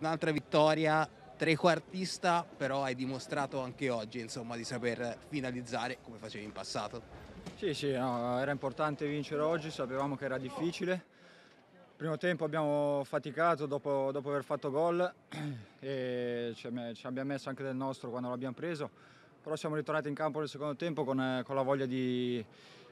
un'altra vittoria trequartista, però hai dimostrato anche oggi insomma, di saper finalizzare come facevi in passato. Sì, sì, no, era importante vincere oggi, sapevamo che era difficile. Primo tempo abbiamo faticato dopo, dopo aver fatto gol e ci, abbiamo messo anche del nostro quando l'abbiamo preso, però siamo ritornati in campo nel secondo tempo con, con la voglia di,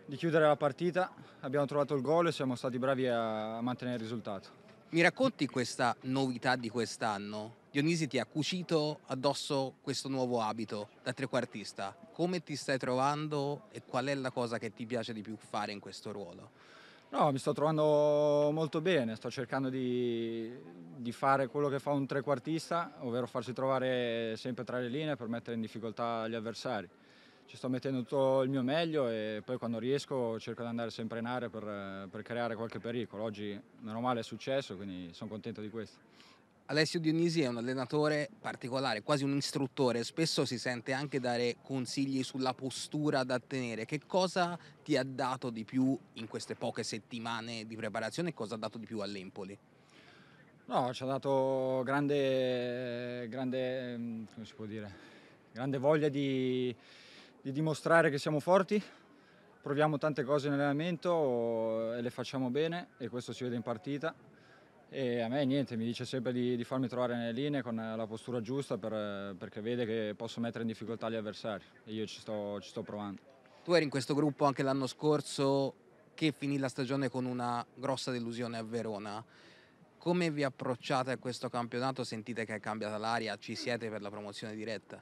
di, chiudere la partita, abbiamo trovato il gol e siamo stati bravi a, a mantenere il risultato. Mi racconti questa novità di quest'anno? Dionisi ti ha cucito addosso questo nuovo abito da trequartista. Come ti stai trovando e qual è la cosa che ti piace di più fare in questo ruolo? No, mi sto trovando molto bene, sto cercando di, di fare quello che fa un trequartista, ovvero farsi trovare sempre tra le linee per mettere in difficoltà gli avversari ci sto mettendo tutto il mio meglio e poi quando riesco cerco di andare sempre in aria per, per creare qualche pericolo. Oggi meno male è successo, quindi sono contento di questo. Alessio Dionisi è un allenatore particolare, quasi un istruttore, spesso si sente anche dare consigli sulla postura da tenere. Che cosa ti ha dato di più in queste poche settimane di preparazione e cosa ha dato di più all'Empoli? No, ci ha dato grande, grande, mm, grande voglia di, di dimostrare che siamo forti, proviamo tante cose in allenamento e le facciamo bene e questo si vede in partita e a me niente, mi dice sempre di, di farmi trovare nelle linee con la postura giusta per, perché vede che posso mettere in difficoltà gli avversari e io ci sto, ci sto provando. Tu eri in questo gruppo anche l'anno scorso che finì la stagione con una grossa delusione a Verona. Come vi approcciate a questo campionato? Sentite che è cambiata l'aria? Ci siete per la promozione diretta?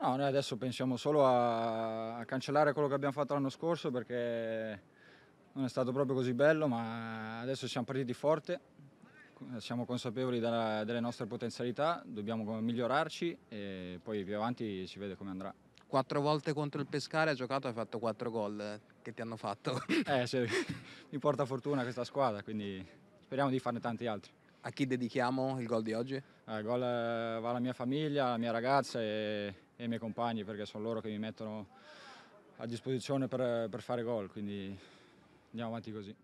No, noi adesso pensiamo solo a, a, cancellare quello che abbiamo fatto l'anno scorso perché non è stato proprio così bello, ma adesso siamo partiti forte, siamo consapevoli della, delle nostre potenzialità, dobbiamo migliorarci e poi più avanti si vede come andrà. Quattro volte contro il Pescara hai giocato e hai fatto quattro gol eh, che ti hanno fatto. Eh, cioè, mi porta fortuna questa squadra, quindi speriamo di farne tanti altri. A chi dedichiamo il gol di oggi? Il eh, gol eh, va alla mia famiglia, alla mia ragazza e e i miei compagni perché sono loro che mi mettono a disposizione per, per fare gol, quindi andiamo avanti così.